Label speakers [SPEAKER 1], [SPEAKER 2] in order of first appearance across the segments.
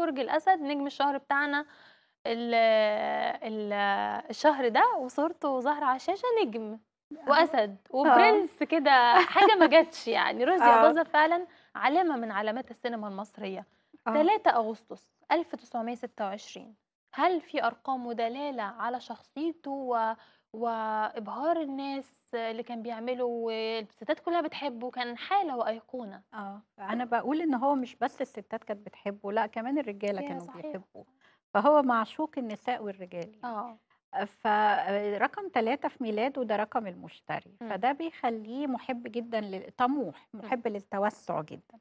[SPEAKER 1] برج الاسد نجم الشهر بتاعنا الـ الـ الشهر ده وصورته ظاهره على الشاشه نجم واسد وبرنس آه. كده حاجه ما جاتش يعني رشدي اباظه آه. فعلا علامه من علامات السينما المصريه 3 آه. اغسطس 1926 هل في ارقام ودلاله على شخصيته وإبهار الناس اللي كان بيعمله والستات كلها بتحبه كان حالة وأيقونة آه أنا بقول إن هو مش بس الستات كانت بتحبه لا كمان
[SPEAKER 2] الرجالة كانوا صحيح. بيحبوه فهو معشوق النساء والرجال يعني. آه فرقم ثلاثة في ميلاده ده رقم المشتري فده بيخليه محب جدا طموح محب م. للتوسع جدا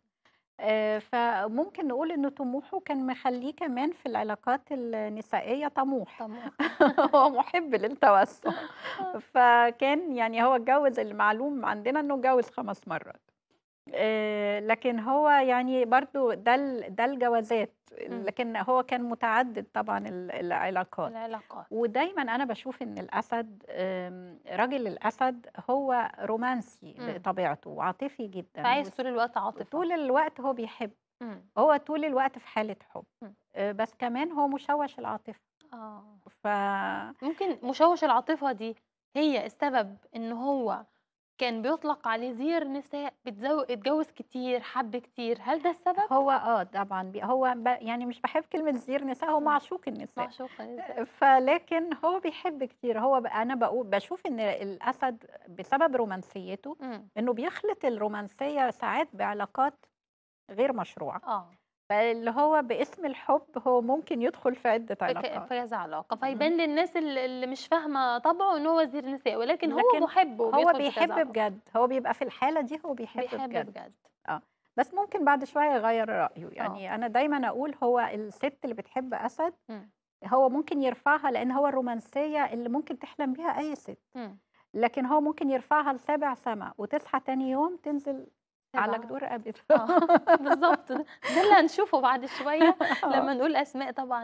[SPEAKER 2] آه، فممكن نقول ان طموحه كان مخليه كمان في العلاقات النسائيه طموح طموح هو محب للتوسع فكان يعني هو اتجوز المعلوم عندنا انه اتجوز خمس مرات آه، لكن هو يعني برضو ده ده الجوازات إمم. لكن هو كان متعدد طبعا العلاقات العلاقات ودايما انا بشوف ان الاسد راجل الاسد هو رومانسي إمم. بطبيعته وعاطفي جدا عايز طول الوقت عاطفي طول الوقت هو بيحب إمم. هو طول الوقت في حاله حب
[SPEAKER 1] آه، بس كمان هو مشوش العاطفه اه ف ممكن مشوش العاطفه دي هي السبب ان هو كان بيطلق عليه زير نساء بتجوز اتجوز كتير حب كتير هل ده السبب هو اه طبعا هو يعني
[SPEAKER 2] مش بحب كلمه زير نساء هو معشوق النساء معشوق النساء آه، فلكن هو بيحب كتير هو انا بقول بشوف ان الاسد بسبب رومانسيته م. انه بيخلط الرومانسيه ساعات بعلاقات غير مشروعه اه فاللي هو باسم الحب هو ممكن يدخل في عده علاقات في
[SPEAKER 1] كذا علاقه فيبان للناس اللي مش فاهمه طبعه ان هو وزير نساء ولكن هو محب هو بيحب
[SPEAKER 2] بجد هو بيبقى في الحاله دي هو بيحب, بيحب بجد. بجد اه بس ممكن بعد شويه يغير رايه آه. يعني أوه. انا دايما اقول هو الست اللي بتحب اسد م. هو ممكن يرفعها لان هو الرومانسيه اللي ممكن تحلم بيها اي ست م. لكن هو ممكن يرفعها لسابع سماء وتصحى تاني يوم تنزل علقت
[SPEAKER 1] ورقه بيضاء آه بالظبط ده اللي هنشوفه بعد شويه لما نقول اسماء طبعا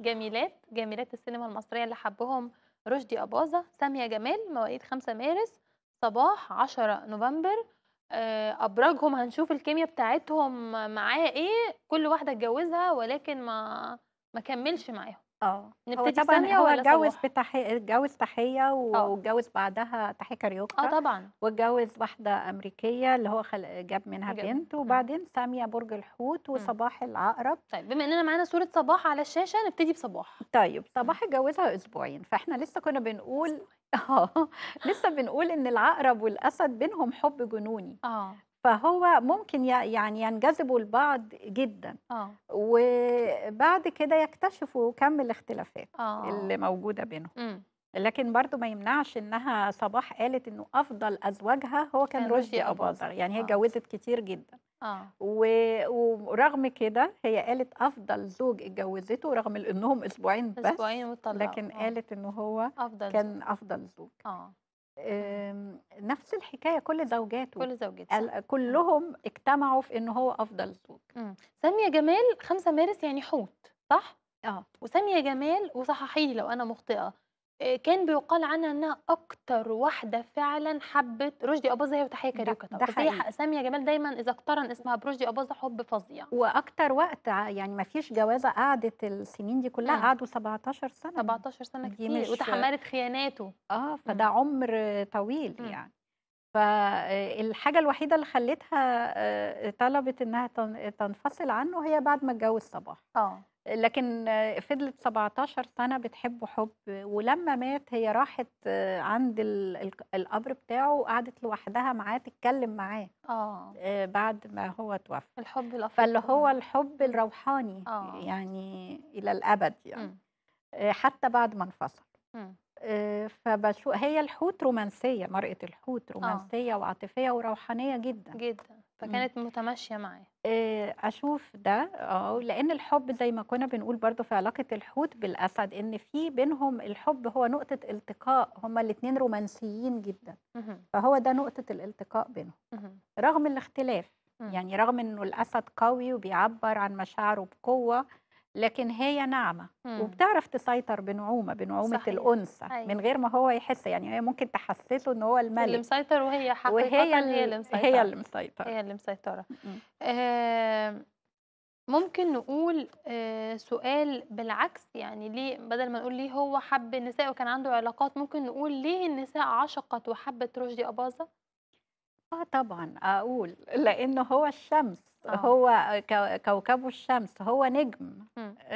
[SPEAKER 1] الجميلات جميلات السينما المصريه اللي حبهم رشدي اباظه ساميه جمال مواليد 5 مارس صباح 10 نوفمبر آه، ابرجهم هنشوف الكيمياء بتاعتهم معاه ايه كل واحده اتجوزها ولكن ما ما كملش معاهم
[SPEAKER 2] آه، نبتدي طبعًا ثانية هو والّا اتجوّز صباح؟ اتجوّز تحيّة آه. واتجوّز بعدها تحيّة كاريوكا آه طبعًا. واتجوّز واحدة أمريكية اللي هو خل جاب منها بجد، بنت، إمم. وبعدين سامية برج الحوت وصباح إمم. وصباح العقرب. طيب بما إننا معانا صورة صباح على الشاشة نبتدي بصباح. طيب، صباح إمم. اتجوّزها أسبوعين، فإحنا لسه كنا بنقول آه، لسه بنقول إن العقرب والأسد بينهم حب جنوني، آه. فهو ممكن يعني ينجذبوا البعض جدا آه. وبعد كده يكتشفوا كم الاختلافات آه. اللي موجوده بينهم م. لكن برضو ما يمنعش انها صباح قالت انه افضل ازواجها هو كان, رشدي اباظر يعني هي آه. اتجوزت كتير جدا آه. و... ورغم كده هي قالت افضل زوج اتجوزته رغم انهم اسبوعين بس اسبوعين وطلع. لكن آه. قالت انه هو أفضل كان زوج. افضل زوج آه. آمم، نفس الحكايه كل زوجاته كل زوجاته
[SPEAKER 1] كلهم اجتمعوا في ان هو افضل زوج ساميه جمال 5 مارس يعني حوت صح اه وساميه جمال وصححي لو انا مخطئه آه، كان بيُقال عنها إنها أكتر واحدة فعلًا حبِّت رُشدي أباظة هي وتحية كريم كاريوكا ده طبعًا، حقيقي. سامية جمال دايمًا إذا اقترن اسمها برُشدي أباظة حُب فظيع. وأكتر وقت يعني ما فيش
[SPEAKER 2] جوازة قعدت السنين دي كلها، نعم. قعدوا 17 سنة، 17 سنة كتير، مش وتحمّلت
[SPEAKER 1] خياناته. آه،
[SPEAKER 2] فده م. عُمر طويل م. يعني. فالحاجه آه، الوحيدة اللي خلّتها آه، طلبِت إنها تنفصل عنه هي بعد ما اتجوّز صباح. آه. لكن فضلت 17 سنة بتحبه حب ولما مات هي راحت عند القبر بتاعه وقعدت لوحدها معاه تتكلم معاه اه, آه، بعد ما هو توفى الحب الأفضل فاللي هو الحب الروحاني آه. يعني إلى الأبد يعني م. آه، حتى بعد ما انفصل فبشو آه، فبشوف هي الحوت رومانسية مرأة الحوت رومانسية
[SPEAKER 1] آه. وعاطفية وروحانية جدا جدا امم. فكانت متماشيه معي
[SPEAKER 2] اشوف ده اه لان الحب زي ما كنا بنقول برضو في علاقه الحوت بالاسد ان في بينهم الحب هو نقطه التقاء هما الاثنين رومانسيين جدا فهو ده نقطه الالتقاء بينهم رغم الاختلاف امم. يعني رغم انه الاسد قوي وبيعبر عن مشاعره بقوه لكن هي ناعمه وبتعرف تسيطر بنعومه بنعومه صحيح. الانثى أيوة. من غير ما هو يحس يعني هي ممكن تحسسه ان هو الملك اللي مسيطر
[SPEAKER 1] وهي حقيقه وهي هي اللي مسيطره هي اللي مسيطره هي اللي مسيطره آه ممكن نقول آه سؤال بالعكس يعني ليه بدل ما نقول ليه هو حب النساء وكان عنده علاقات ممكن نقول ليه النساء عشقت وحبت رشدي أباظة؟
[SPEAKER 2] اه طبعا اقول لانه هو الشمس آه. هو كوكبه الشمس هو نجم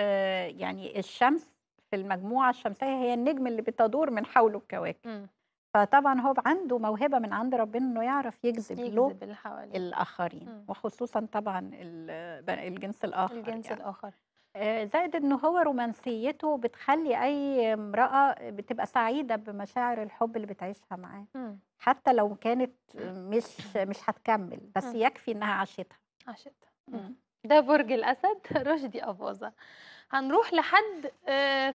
[SPEAKER 2] آه، يعني الشمس في المجموعه الشمسيه هي النجم اللي بتدور من حوله الكواكب م. فطبعا هو عنده موهبه من عند ربنا انه يعرف يجذب, يجذب له الاخرين م. وخصوصا طبعا الجنس الاخر الجنس يعني. الاخر آه، زائد ان هو رومانسيته بتخلي اي امراه بتبقى سعيده بمشاعر الحب اللي بتعيشها معاه حتى لو كانت مش مش هتكمل
[SPEAKER 1] بس م. يكفي انها عاشتها عاشتها ده برج الأسد رشدي أباظة هنروح لحد آه،